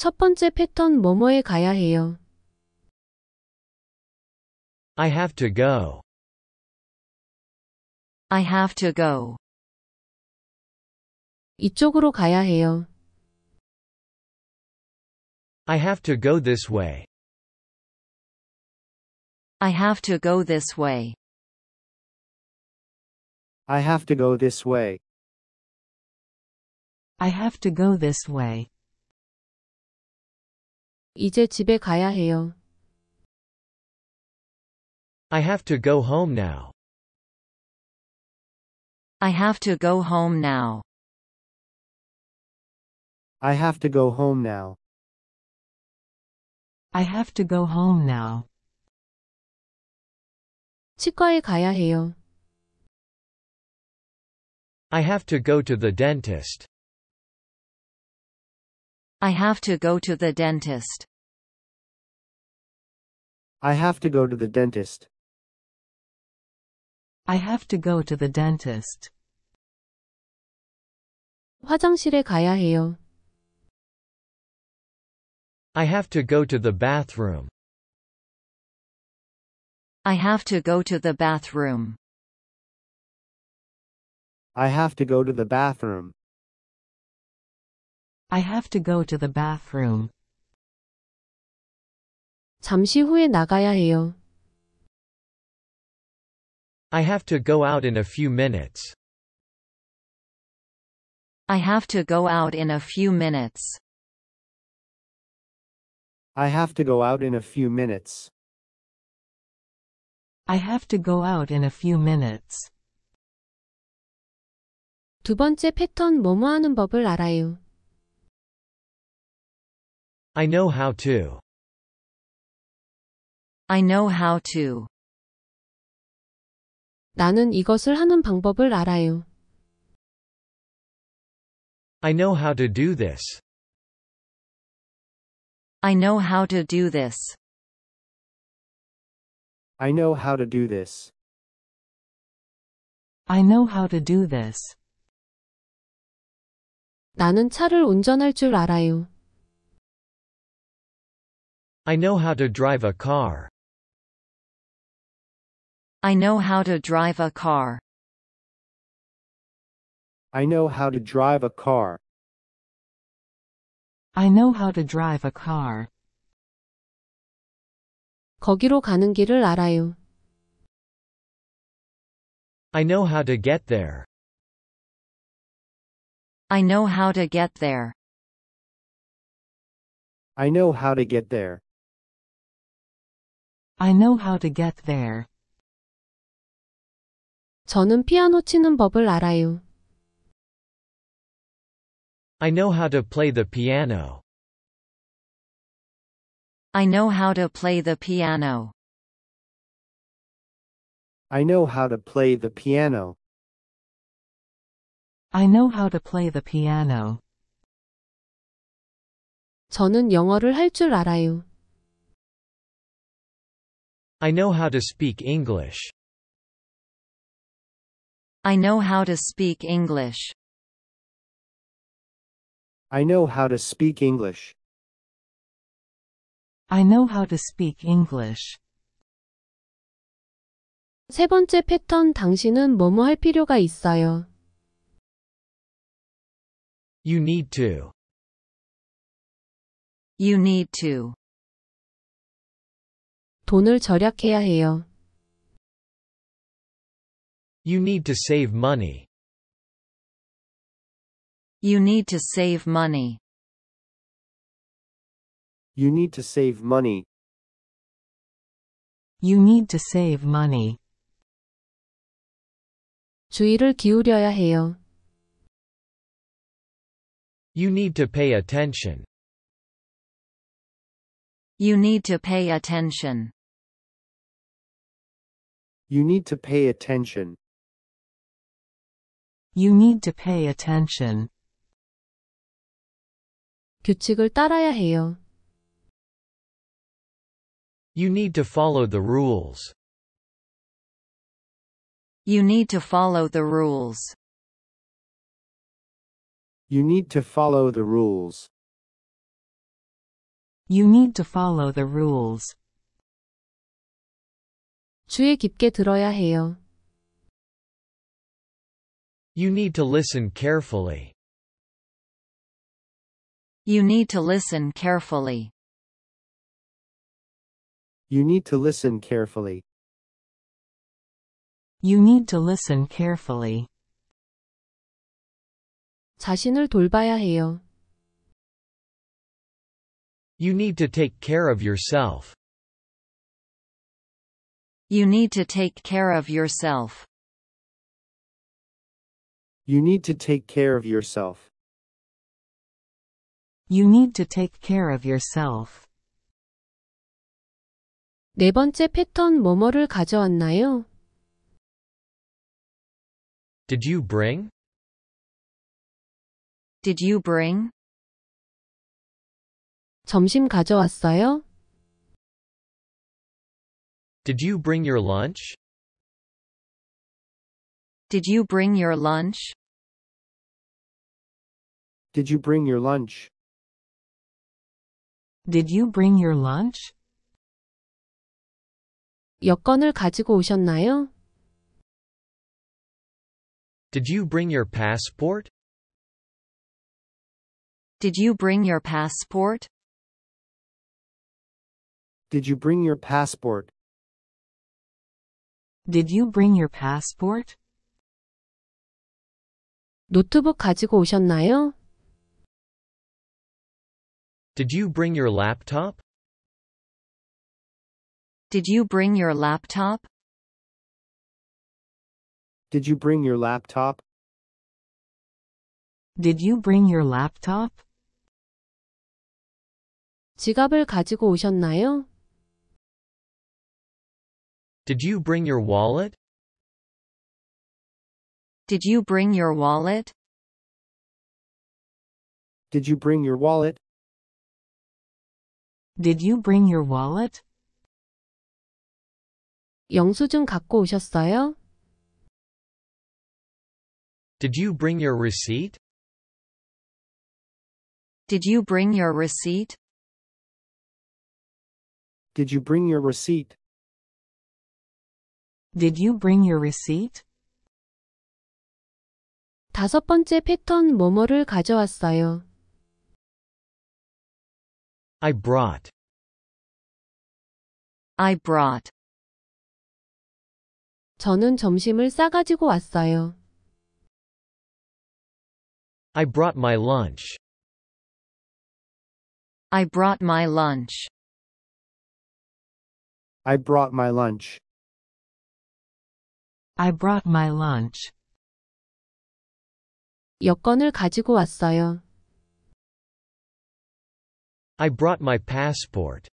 첫 번째 패턴 뭐뭐에 가야 해요. I have to go. I have to go. 이쪽으로 가야 해요. I have to go this way. I have to go this way. I have to go this way. I have to go this way. 이제 집에 가야 해요. I have to go home now. I have to go home now. I have to go home now. I have to go home now. 치과에 가야 해요. I have to go to the dentist. I have to go to the dentist. I have to go to the dentist. I have to go to the dentist. 화장실에 가야 해요. I have to go to the bathroom. I have to go to the bathroom. I have to go to the bathroom. I have to go to the bathroom. 잠시 후에 나가야 해요. I have to go out in a few minutes. I have to go out in a few minutes. I have to go out in a few minutes. I have to go out in a few minutes. 두 번째 패턴 뭐뭐 하는 법을 알아요. I know how to. I know how to. 나는 이것을 하는 방법을 알아요. I know how to do this. I know how to do this. I know how to do this. I know how to do this. 나는 차를 운전할 줄 알아요. I know how to drive a car. I know how to drive a car. I know how to drive a car. I know how to drive a car. 거기로 가는 길을 알아요. I know how to get there. I know how to get there. I know how to get there. I know how to get there. 저는 피아노 치는 법을 알아요. I know how to play the piano. I know how to play the piano. I know how to play the piano. I know how to play the piano. 저는 영어를 할 줄 알아요. I know how to speak English. I know how to speak English. I know how to speak English. I know how to speak English. 세 번째 패턴 당신은 뭐뭐 할 필요가 있어요. You need to. You need to. 돈을 절약해야 해요. You need to save money. You need to save money. You need to save money. You need to save money. 주의를 기울여야 해요. You need to pay attention. You need to pay attention. You need to pay attention. You need to pay attention. 규칙을 따라야 해요. You need to follow the rules. You need to follow the rules. You need to follow the rules. You need to follow the rules. 주의 깊게 들어야 해요. You need to listen carefully. You need to listen carefully. You need to listen carefully. You need to listen carefully. 자신을 돌봐야 해요. You need to take care of yourself. You need to take care of yourself. You need to take care of yourself. You need to take care of yourself. 네 번째 패턴 뭐뭐를 가져왔나요? Did you bring? Did you bring? 점심 가져왔어요? Did you bring your lunch? Did you bring your lunch? Did you bring your lunch? Did you bring your lunch? 여권을 가지고 오셨나요? Did you bring your passport? Did you bring your passport? Did you bring your passport? Did you bring your passport? 노트북 가지고 오셨나요? Did you bring your laptop? Did you bring your laptop? Did you bring your laptop? Did you bring your laptop? 지갑을 가지고 오셨나요? Did you bring your wallet? Did you bring your wallet? Did you bring your wallet? Did you bring your wallet? 영수증 갖고 오셨어요? Did you bring your receipt? Did you bring your receipt? Did you bring your receipt? Did you bring your receipt? 다섯 번째 패턴 뭐뭐를 가져왔어요. I brought. I brought. 저는 점심을 싸가지고 왔어요. I brought my lunch. I brought my lunch. I brought my lunch. I brought my lunch. 여권을 가지고 왔어요. I brought my passport.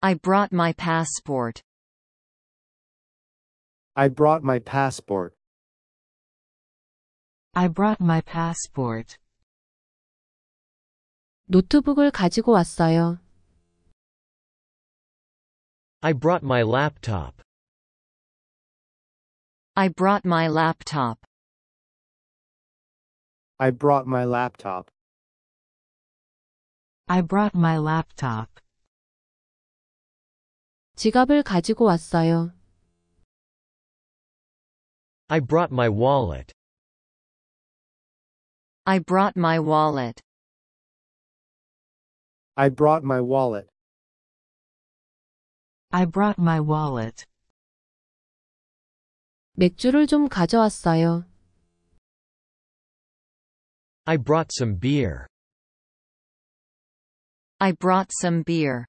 I brought my passport. I brought my passport. I brought my passport. 노트북을 가지고 왔어요. I brought my laptop. I brought my laptop. I brought my laptop. I brought my laptop. 지갑을 가지고 왔어요. I brought my wallet. I brought my wallet. I brought my wallet. I brought my wallet. 맥주를 좀 가져왔어요. I brought some beer. I brought some beer.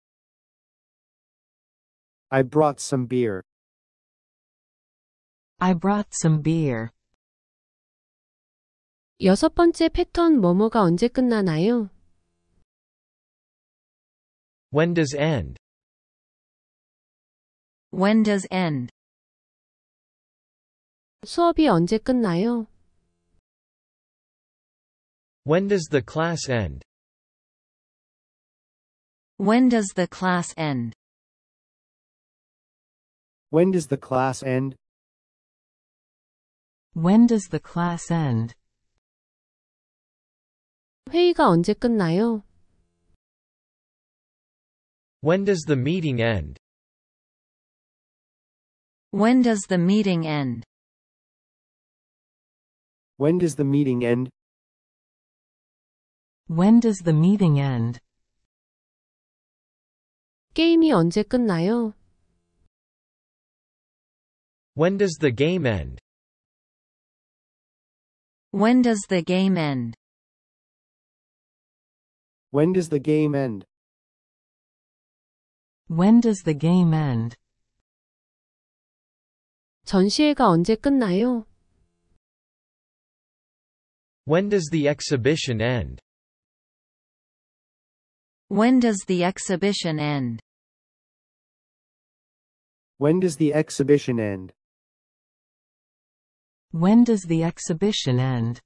I brought some beer. I brought some beer. 여섯 번째 패턴 뭐뭐가 언제 끝나나요? When does end? When does end? 수업이 언제 끝나요? When does the class end? When does the class end? When does the class end? When does the class end? 회의가 언제 끝나요? When does the meeting end? When does the meeting end? When does the meeting end? When does the meeting end? 게임이 언제 끝나요? When does the game end? When does the game end? When does the game end? When does the game end? 전시회가 언제 끝나요? When does the exhibition end? When does the exhibition end? When does the exhibition end? When does the exhibition end?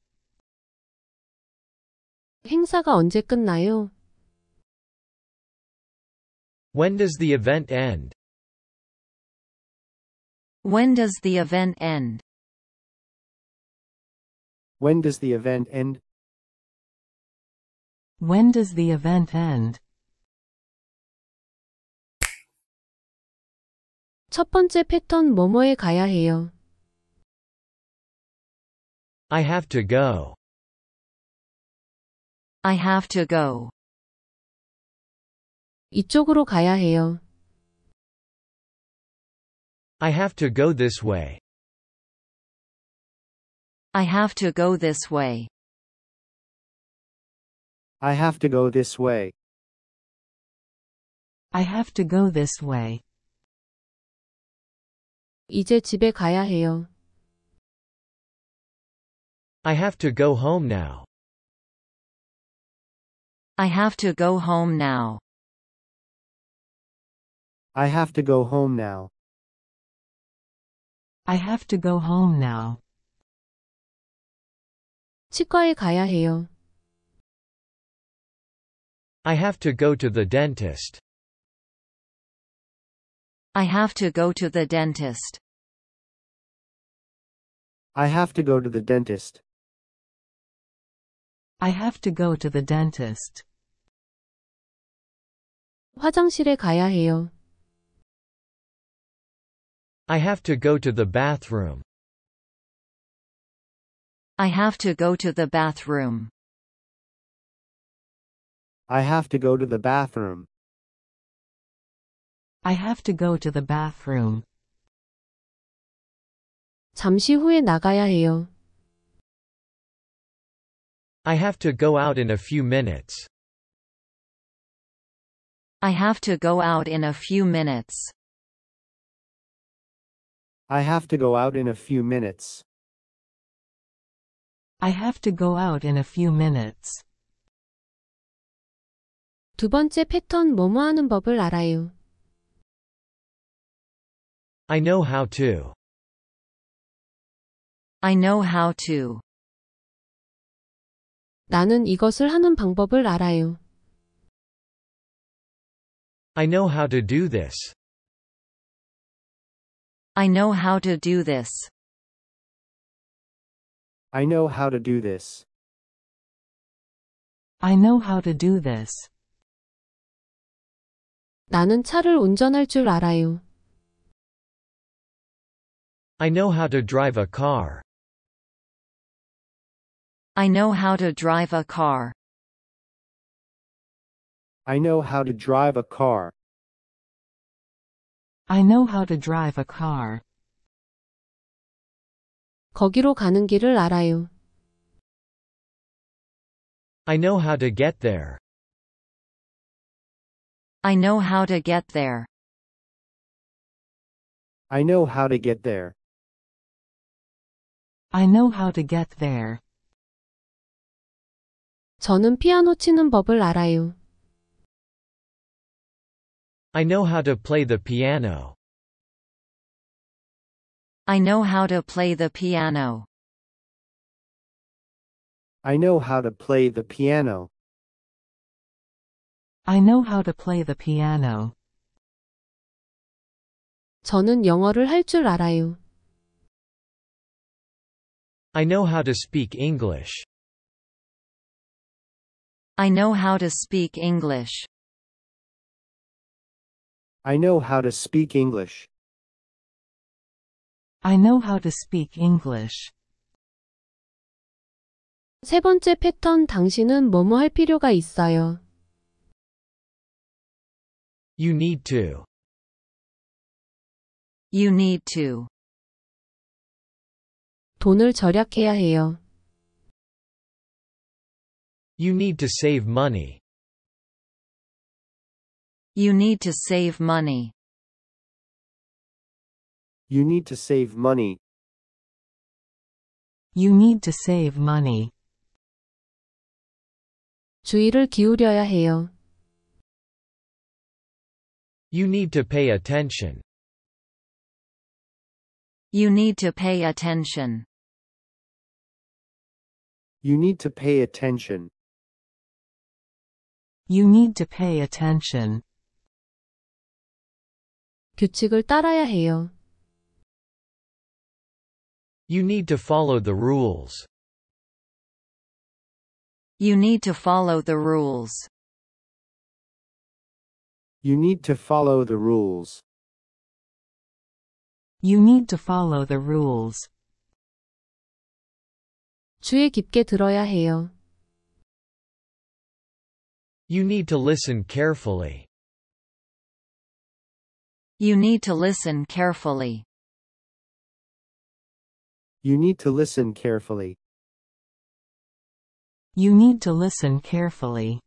행사가 언제 끝나요? When does the event end? When does the event end? When does the event end? When does the event end? 첫 번째 패턴 뭐뭐에 가야 해요. I have to go. I have to go. 이쪽으로 가야 해요. I have to go this way. I have to go this way. I have to go this way. I have to go this way. 이제 집에 가야 해요. I have to go home now. I have to go home now. I have to go home now. I have to go home now. 치과에 가야 해요. I have to go to the dentist. I have to go to the dentist. I have to go to the dentist. I have to go to the dentist. 화장실에 가야 해요. I have to go to the bathroom. I have to go to the bathroom. I have to go to the bathroom. I have to go to the bathroom. 잠시 후에 나가야 해요. I have to go out in a few minutes. I have to go out in a few minutes. I have to go out in a few minutes. I have to go out in a few minutes. 두 번째 패턴 뭐뭐 하는 법을 알아요. I know how to. I know how to. 나는 이것을 하는 방법을 알아요. I know how to do this. I know how to do this. I know how to do this. I know how to do this. 나는 차를 운전할 줄 알아요. I know how to drive a car. I know how to drive a car. I know how to drive a car. I know how to drive a car. 거기로 가는 길을 알아요. I know how to get there. I know how to get there. I know how to get there. I know how to get there. 저는 피아노 치는 법을 알아요. I know how to play the piano. I know how to play the piano. I know how to play the piano. I know how to play the piano. 저는 영어를 할 줄 알아요. I know how to speak English. I know how to speak English. I know how to speak English. I know how to speak English. 세 번째 패턴 당신은 뭐뭐 할 필요가 있어요. You need to. You need to. 돈을 절약해야 해요. You need to save money. You need to save money. You need to save money. You need to save money. 주의를 기울여야 해요. You need to pay attention. You need to pay attention. You need to pay attention. You need to pay attention. 규칙을 따라야 해요. You need to follow the rules. You need to follow the rules. You need to follow the rules. You need to follow the rules. 주의 깊게 들어야 해요. You need to listen carefully. You need to listen carefully. You need to listen carefully. You need to listen carefully.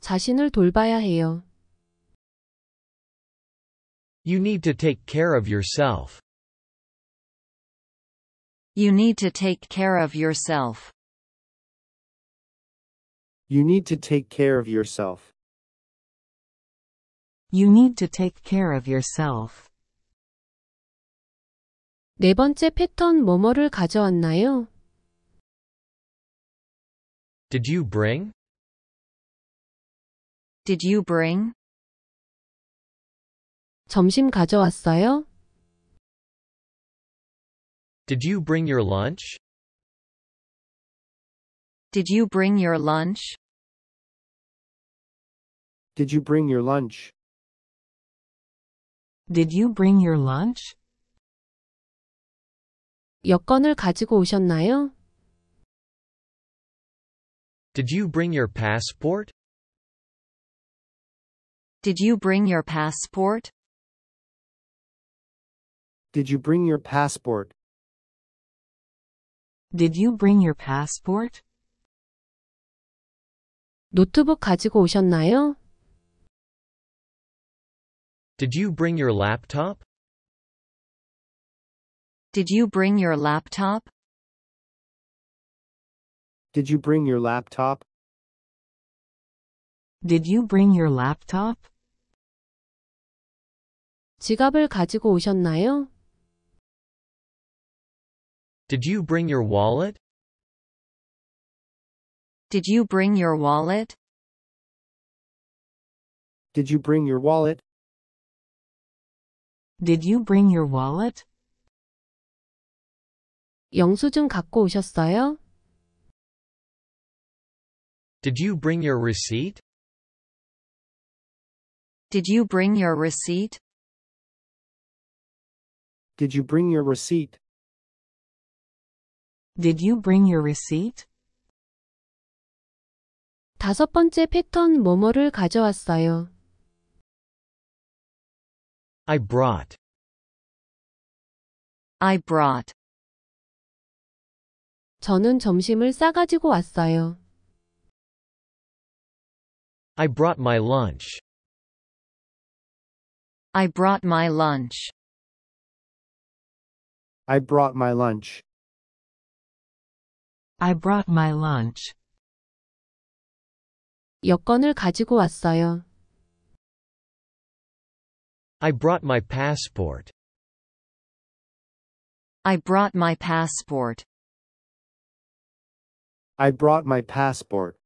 자신을 돌봐야 해요. You need to take care of yourself. You need to take care of yourself. You need to take care of yourself. You need to take care of yourself. 네 번째 패턴 뭐뭐를 가져왔나요? Did you bring? Did you bring? 점심 가져왔어요? Did you bring your lunch? Did you bring your lunch? Did you bring your lunch? Did you bring your lunch? 여권을 가지고 오셨나요? Did you bring your passport? Did you bring your passport? Did you bring your passport? Did you bring your passport? 노트북 가지고 오셨나요? Did you bring your laptop? Did you bring your laptop? Did you bring your laptop? Did you bring your laptop? 지갑을 가지고 오셨나요? Did you bring your wallet? Did you bring your wallet? Did you bring your wallet? Did you bring your wallet? 영수증 갖고 오셨어요? Did you bring your receipt? Did you bring your receipt? Did you bring your receipt? Did you bring your receipt? 다섯 번째 패턴 뭐뭐를 가져왔어요. I brought. I brought. 저는 점심을 싸가지고 왔어요. I brought my lunch. I brought my lunch. I brought my lunch. I brought my lunch. 여권을 가지고 왔어요. I brought my passport. I brought my passport. I brought my passport.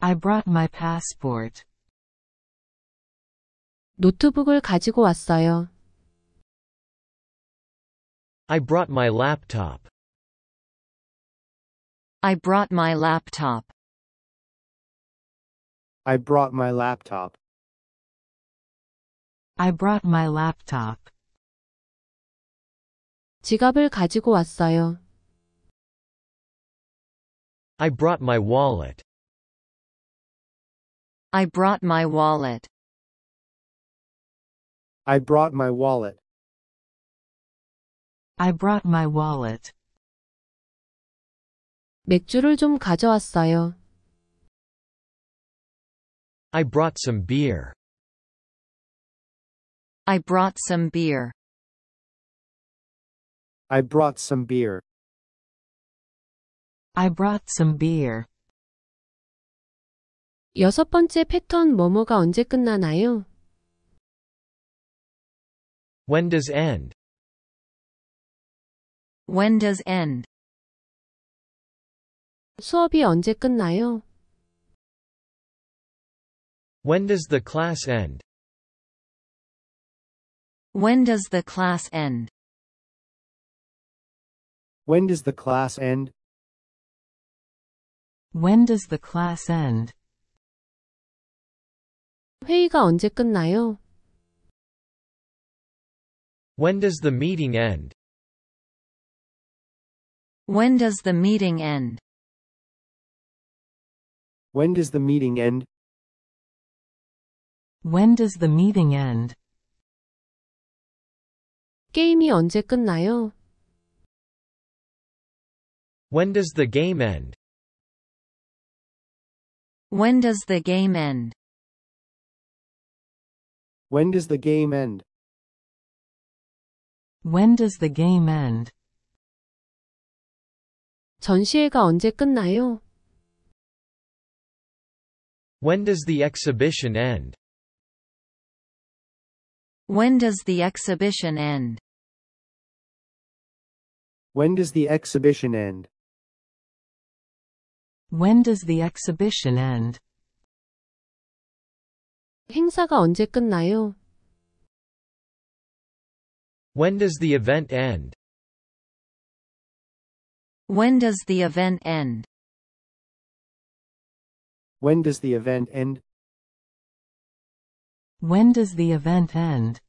I brought my passport. 노트북을 가지고 왔어요. I brought my laptop. I brought my laptop. I brought my laptop. I brought my laptop. 지갑을 가지고 왔어요. I brought my wallet. I brought my wallet. I brought my wallet. I brought my wallet. 맥주를 좀 가져왔어요. I brought some beer. I brought some beer. I brought some beer. I brought some beer. 여섯 번째 패턴 뭐뭐가 언제 끝나나요? When does end? When does end? 수업이 언제 끝나요? When does the class end? When does the class end? When does the class end? When does the class end? 회의가 언제 끝나요? When does the meeting end? When does the meeting end? When does the meeting end? When does the meeting end? 게임이 언제 끝나요? When does the game end? When does the game end? When does the game end? When does the game end? 전시회가 언제 끝나요? When does the exhibition end? When does the exhibition end? When does the exhibition end? When does the exhibition end? 행사가 언제 끝나요? When does the event end? When does the event end? When does the event end? When does the event end?